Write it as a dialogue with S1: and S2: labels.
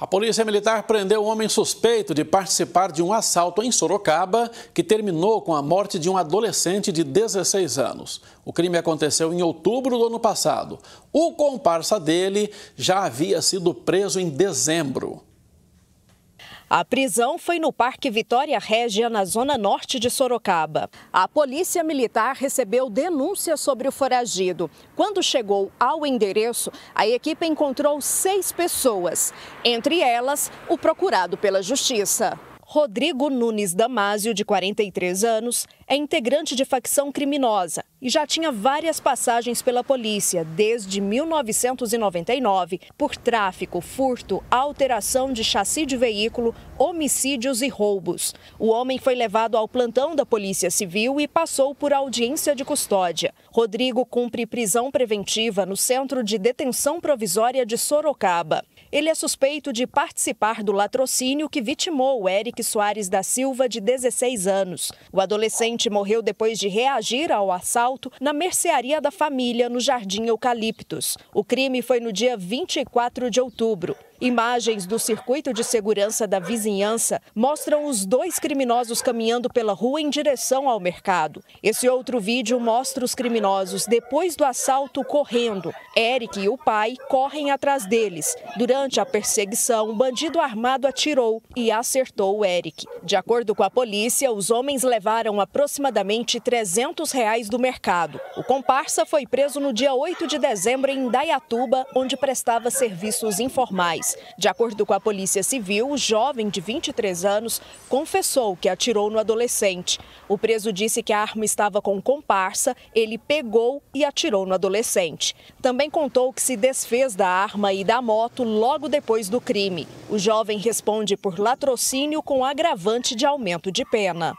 S1: A polícia militar prendeu um homem suspeito de participar de um assalto em Sorocaba que terminou com a morte de um adolescente de 16 anos. O crime aconteceu em outubro do ano passado. O comparsa dele já havia sido preso em dezembro.
S2: A prisão foi no Parque Vitória Régia, na zona norte de Sorocaba. A Polícia Militar recebeu denúncia sobre o foragido. Quando chegou ao endereço, a equipe encontrou seis pessoas, entre elas o procurado pela Justiça. Rodrigo Nunes Damásio, de 43 anos, é integrante de facção criminosa e já tinha várias passagens pela polícia desde 1999 por tráfico, furto, alteração de chassi de veículo, homicídios e roubos. O homem foi levado ao plantão da Polícia Civil e passou por audiência de custódia. Rodrigo cumpre prisão preventiva no Centro de Detenção Provisória de Sorocaba. Ele é suspeito de participar do latrocínio que vitimou Eric Henrique Soares da Silva, de 16 anos. O adolescente morreu depois de reagir ao assalto na mercearia da família, no Jardim Eucaliptos. O crime foi no dia 24 de outubro. Imagens do circuito de segurança da vizinhança mostram os dois criminosos caminhando pela rua em direção ao mercado. Esse outro vídeo mostra os criminosos depois do assalto correndo. Eric e o pai correm atrás deles. Durante a perseguição, um bandido armado atirou e acertou o Eric. De acordo com a polícia, os homens levaram aproximadamente 300 reais do mercado. O comparsa foi preso no dia 8 de dezembro em Dayatuba, onde prestava serviços informais. De acordo com a Polícia Civil, o jovem de 23 anos confessou que atirou no adolescente. O preso disse que a arma estava com comparsa, ele pegou e atirou no adolescente. Também contou que se desfez da arma e da moto logo depois do crime. O jovem responde por latrocínio com agravante de aumento de pena.